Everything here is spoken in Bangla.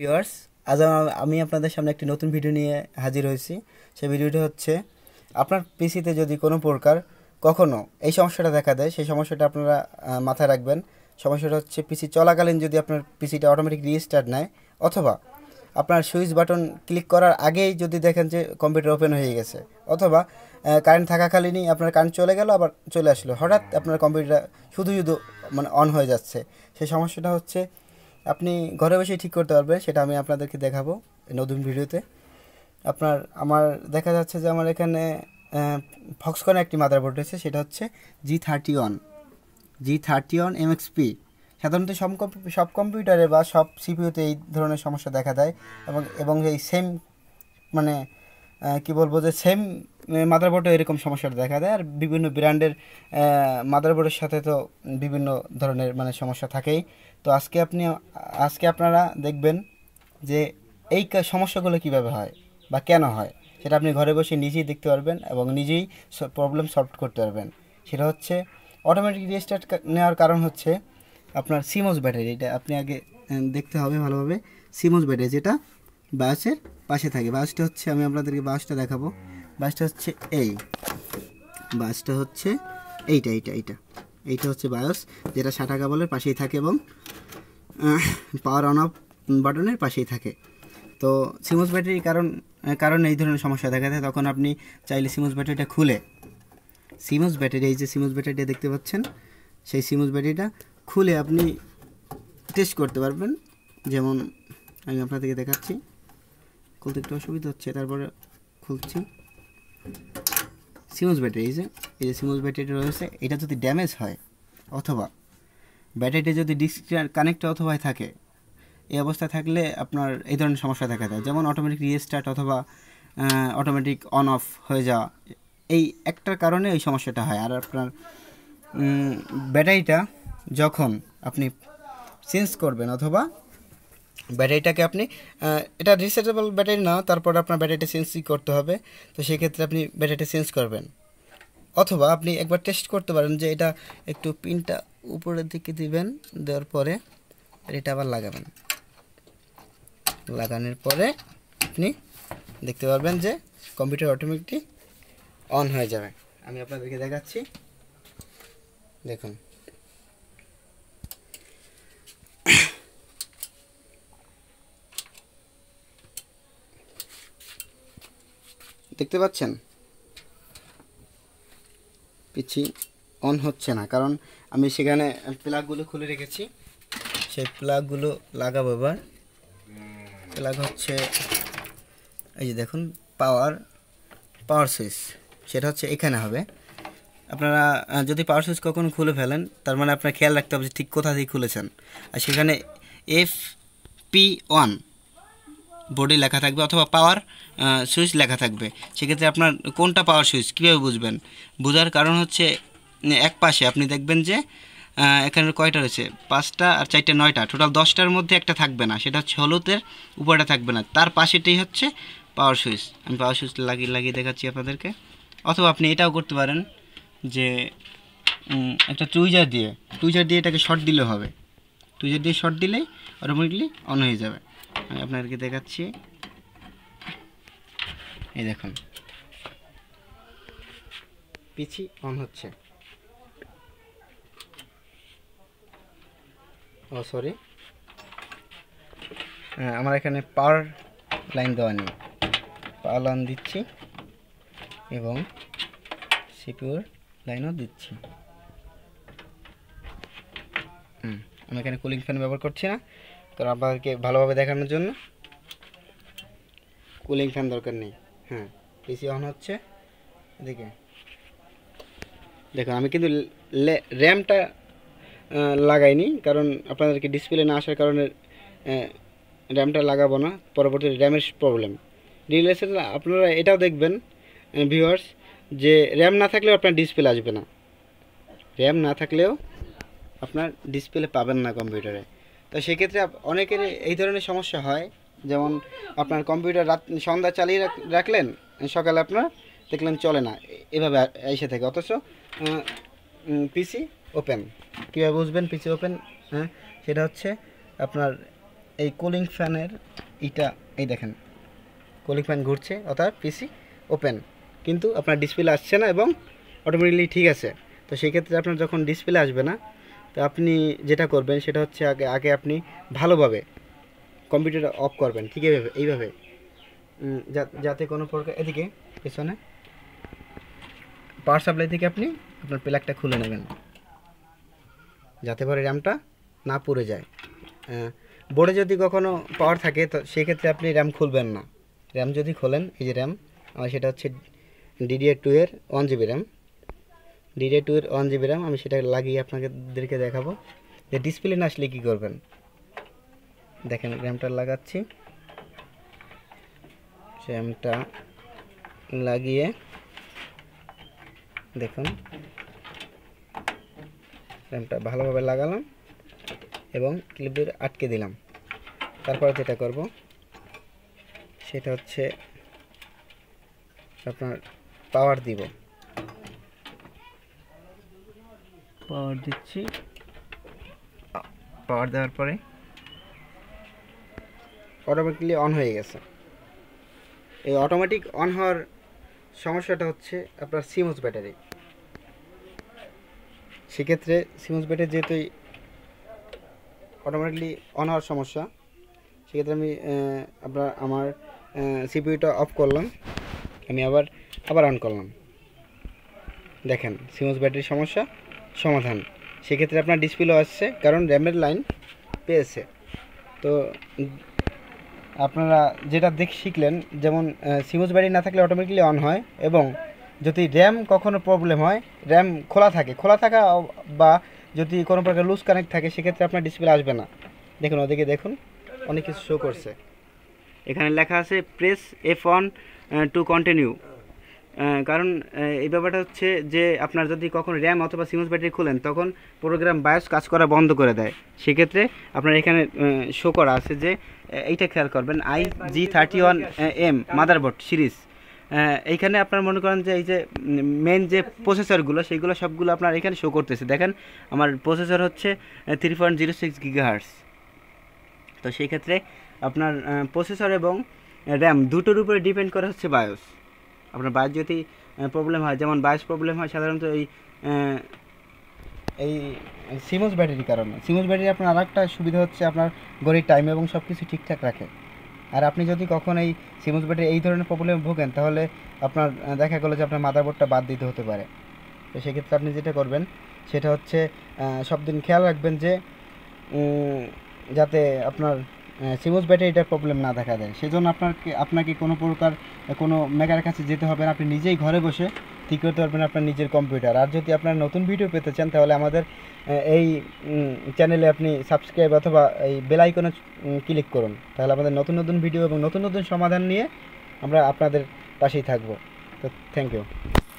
ভিউয়ার্স আজ আমি আপনাদের সামনে একটি নতুন ভিডিও নিয়ে হাজির হয়েছি সেই ভিডিওটি হচ্ছে আপনার পিসিতে যদি কোনো প্রকার কখনও এই সমস্যাটা দেখা দেয় সেই সমস্যাটা আপনারা মাথায় রাখবেন সমস্যাটা হচ্ছে পিসি চলাকালীন যদি আপনার পিসিটা অটোমেটিক রিস্টার্ট নেয় অথবা আপনার সুইচ বাটন ক্লিক করার আগেই যদি দেখেন যে কম্পিউটার ওপেন হয়ে গেছে অথবা কারেন্ট থাকাকালীনই আপনার কারেন্ট চলে গেল আবার চলে আসলো হঠাৎ আপনার কম্পিউটার শুধু শুধু মানে অন হয়ে যাচ্ছে সেই সমস্যাটা হচ্ছে আপনি ঘরে বসে ঠিক করতে পারবেন সেটা আমি আপনাদেরকে দেখাবো নতুন ভিডিওতে আপনার আমার দেখা যাচ্ছে যে আমার এখানে ফক্সকন একটি মাদারবোর্ড রয়েছে সেটা হচ্ছে G thirty one G thirty one MXP সাধারণত সব সব কম্পিউটারে বা সব সিপিউতে এই ধরনের সমস্যা দেখা দেয় এবং এবং এই সেম মানে কি বলবো যে সেম মাদারবোর্ডে এরকম সমস্যাটা দেখা দেয় আর বিভিন্ন ব্র্যান্ডের মাদারবোর্ডের সাথে তো বিভিন্ন ধরনের মানে সমস্যা থাকেই তো আজকে আপনি আজকে আপনারা দেখবেন যে এই সমস্যাগুলো কিভাবে হয় বা কেন হয় সেটা আপনি ঘরে বসে নিজেই দেখতে পারবেন এবং নিজেই প্রবলেম সলভ করতে পারবেন সেটা হচ্ছে অটোমেটিক রিস্টার্ট নেওয়ার কারণ হচ্ছে আপনার সিমোজ ব্যাটারি এটা আপনি আগে দেখতে হবে ভালোভাবে সিমোজ ব্যাটারি যেটা বাসের পাশে থাকে বাসটা হচ্ছে আমি আপনাদেরকে বাসটা দেখাবো বাসটা হচ্ছে এই বাসটা হচ্ছে এইটা এইটা এইটা এইটা হচ্ছে বায়োস যেটা ষাট বলের পাশেই থাকে এবং পাওয়ার অন অফ বাটনের পাশেই থাকে তো সিমোস ব্যাটারির কারণ কারণ এই ধরনের সমস্যা দেখা যায় তখন আপনি চাইলে সিমোস ব্যাটারিটা খুলে সিমোস ব্যাটারি এই যে সিমোস ব্যাটারিটা দেখতে পাচ্ছেন সেই সিমোস ব্যাটারিটা খুলে আপনি টেস্ট করতে পারবেন যেমন আমি আপনাদেরকে দেখাচ্ছি খুলতে একটু অসুবিধা হচ্ছে তারপরে খুলছি সিমোস ব্যাটারি এই যে এই যে সিমোস ব্যাটারি রয়েছে এটা যদি ড্যামেজ হয় অথবা ব্যাটারিটা যদি ডিস্ক কানেক্ট অথবা থাকে এই অবস্থায় থাকলে আপনার এই ধরনের সমস্যা দেখা যায় যেমন অটোমেটিক রিস্টার্ট অথবা অটোমেটিক অন অফ হয়ে যাওয়া এই একটার কারণে ওই সমস্যাটা হয় আর আপনার ব্যাটারিটা যখন আপনি চেঞ্জ করবেন অথবা ব্যাটারিটাকে আপনি এটা রিসেটেবল ব্যাটারি না তারপর আপনার ব্যাটারিটা চেঞ্জই করতে হবে তো সেক্ষেত্রে আপনি ব্যাটারিটা চেঞ্জ করবেন অথবা আপনি একবার টেস্ট করতে পারেন যে এটা একটু পিনটা উপরের দিকে দিবেন দেওয়ার পরে এটা আবার লাগাবেন লাগানোর পরে আপনি দেখতে পারবেন যে কম্পিউটার অটোমেটিকটি অন হয়ে যাবে আমি আপনাদেরকে দেখাচ্ছি দেখুন দেখতে পাচ্ছেন পিছি অন হচ্ছে না কারণ আমি সেখানে প্লাগগুলো খুলে রেখেছি সেই প্লাগগুলো লাগাবো এবার প্লাগ হচ্ছে এই যে দেখুন পাওয়ার পাওয়ার সুইচ সেটা হচ্ছে এখানে হবে আপনারা যদি পাওয়ার সুইচ কখনো খুলে ফেলেন তার মানে আপনার খেয়াল রাখতে হবে যে ঠিক কোথা থেকে খুলেছেন আর সেখানে এফ পি ওয়ান বোর্ডে লেখা থাকবে অথবা পাওয়ার সুইচ লেখা থাকবে সেক্ষেত্রে আপনার কোনটা পাওয়ার সুইচ কীভাবে বুঝবেন বোঝার কারণ হচ্ছে মানে এক পাশে আপনি দেখবেন যে এখানে কয়টা রয়েছে পাঁচটা আর চারটে নয়টা টোটাল দশটার মধ্যে একটা থাকবে না সেটা হচ্ছে হলুদের উপরটা থাকবে না তার পাশেটাই হচ্ছে পাওয়ার সুইচ আমি পাওয়ার সুইচ লাগিয়ে লাগিয়ে দেখাচ্ছি আপনাদেরকে অথবা আপনি এটাও করতে পারেন যে একটা টুইজার দিয়ে টুইজার দিয়ে এটাকে শর্ট দিলে হবে টুইজার দিয়ে শর্ট দিলেই অটোমেটিকলি অন হয়ে যাবে আমি আপনাদেরকে দেখাচ্ছি এই দেখুন পিছি অন হচ্ছে ও সরি হ্যাঁ, আমার এখানে পার লাইন দেওয়া নেই পার লাইন দিচ্ছি এবং সিপিউর লাইনও দিচ্ছি আমি এখানে কুলিং ফ্যান ব্যবহার করছি না তো আপনাদেরকে ভালোভাবে দেখানোর জন্য কুলিং ফ্যান দরকার নেই হ্যাঁ এসি অন হচ্ছে দেখে দেখো আমি কিন্তু র্যামটা লাগাইনি কারণ আপনাদেরকে ডিসপ্লে না আসার কারণে র্যামটা লাগাবো না পরবর্তী র্যামের প্রবলেম রিলেশন আপনারা এটাও দেখবেন ভিউয়ার্স যে র্যাম না থাকলেও আপনার ডিসপ্লে আসবে না র্যাম না থাকলেও আপনার ডিসপ্লে পাবেন না কম্পিউটারে তো সেক্ষেত্রে অনেকের এই ধরনের সমস্যা হয় যেমন আপনার কম্পিউটার রাত সন্ধ্যা চালিয়ে রাখলেন সকালে আপনার দেখলেন চলে না এভাবে এসে থাকে অথচ পিসি ওপেন কীভাবে বুঝবেন পিসি ওপেন হ্যাঁ সেটা হচ্ছে আপনার এই কুলিং ফ্যানের ইটা এই দেখেন কুলিং ফ্যান ঘুরছে অর্থাৎ পিসি ওপেন কিন্তু আপনার ডিসপ্লে আসছে না এবং অটোমেটিকলি ঠিক আছে তো সেক্ষেত্রে আপনার যখন ডিসপ্লে আসবে না তো আপনি যেটা করবেন সেটা হচ্ছে আগে আগে আপনি ভালোভাবে কম্পিউটার অফ করবেন ঠিক এইভাবে এইভাবে যাতে কোনো প্রকার এদিকে পেছনে পাওয়ার সাপ্লাই থেকে আপনি আপনার প্লাগটা খুলে নেবেন যাতে করে র্যামটা না পুড়ে যায় বোর্ডে যদি কখনো পাওয়ার থাকে তো সেক্ষেত্রে আপনি র্যাম খুলবেন না র্যাম যদি খোলেন এই যে র্যাম আমার সেটা হচ্ছে ডিডিএ টু এর one GB RAM DDR two এর ওয়ান জিবি র্যাম আমি সেটা লাগিয়ে আপনাদেরকে দেখাবো যে ডিসপ্লে না আসলে কী করবেন দেখেন র্যামটা লাগাচ্ছি র্যামটা লাগিয়ে দেখুন র্যামটা ভালোভাবে লাগালাম এবং ক্লিপের আটকে দিলাম তারপরে যেটা করব সেটা হচ্ছে আপনার পাওয়ার দিব পাওয়ার দিচ্ছি পাওয়ার দেওয়ার পরে অটোমেটিকলি অন হয়ে গেছে এই অটোমেটিক অন হওয়ার সমস্যাটা হচ্ছে আপনার সিমোস ব্যাটারি সেক্ষেত্রে সিমোস ব্যাটারি যেহেতু অটোমেটিকলি অন হওয়ার সমস্যা সেক্ষেত্রে আমি আপনার আমার সিপিউটা অফ করলাম আমি আবার আবার অন করলাম দেখেন সিমোস ব্যাটারির সমস্যা সমাধান সেক্ষেত্রে আপনার ডিসপ্লেও আসছে কারণ র্যামের লাইন পেয়েছে তো আপনারা যেটা দেখ শিখলেন যেমন সিমোজ ব্যাটারি না থাকলে অটোমেটিকলি অন হয় এবং যদি র্যাম কখনো প্রবলেম হয় র্যাম খোলা থাকে খোলা থাকা বা যদি কোনো প্রকার লুজ কানেক্ট থাকে সেক্ষেত্রে আপনার ডিসপ্লে আসবে না দেখুন ওদিকে দেখুন অনেক কিছু শো করছে এখানে লেখা আছে press F one to continue কারণ এই ব্যাপারটা হচ্ছে যে আপনার যদি কখন র্যাম অথবা সিমস ব্যাটারি খোলেন তখন প্রোগ্রাম বায়োস কাজ করা বন্ধ করে দেয় সেক্ষেত্রে আপনার এখানে শো করা আছে যে এইটা খেয়াল করবেন I G thirty one M motherboard series এইখানে আপনার মনে করেন যে এই যে মেন যে প্রসেসরগুলো সেইগুলো সবগুলো আপনার এখানে শো করতেছে দেখেন আমার প্রসেসর হচ্ছে three point zero six gigahertz তো সেই ক্ষেত্রে আপনার প্রসেসর এবং র্যাম দুটোর উপরে ডিপেন্ড করা হচ্ছে বায়োস আপনার বাস যদি প্রবলেম হয় যেমন বাস প্রবলেম হয় সাধারণত এই এই সিমোজ ব্যাটারির কারণে সিমোজ ব্যাটারি আপনার আরেকটা সুবিধা হচ্ছে আপনার গড়ির টাইম এবং সব কিছু ঠিকঠাক রাখে আর আপনি যদি কখন এই সিমোজ ব্যাটারি এই ধরনের প্রবলেমে ভোগেন তাহলে আপনার দেখা গেলো যে আপনার মাদারবোর্ডটা বাদ দিতে হতে পারে তো সেক্ষেত্রে আপনি যেটা করবেন সেটা হচ্ছে সব দিন খেয়াল রাখবেন যে যাতে আপনার সিমোস ব্যাটারিটার প্রবলেম না দেখা দেয় সেজন্য আপনার আপনাকে কোনো প্রকার কোনো মেকার কাছে যেতে হবে না আপনি নিজেই ঘরে বসে ঠিক করতে পারবেন আপনার নিজের কম্পিউটার আর যদি আপনার নতুন ভিডিও পেতে চান তাহলে আমাদের এই চ্যানেলে আপনি সাবস্ক্রাইব অথবা এই বেলাইকনে ক্লিক করুন তাহলে আমাদের নতুন নতুন ভিডিও এবং নতুন নতুন সমাধান নিয়ে আমরা আপনাদের পাশেই থাকবো তো থ্যাংক ইউ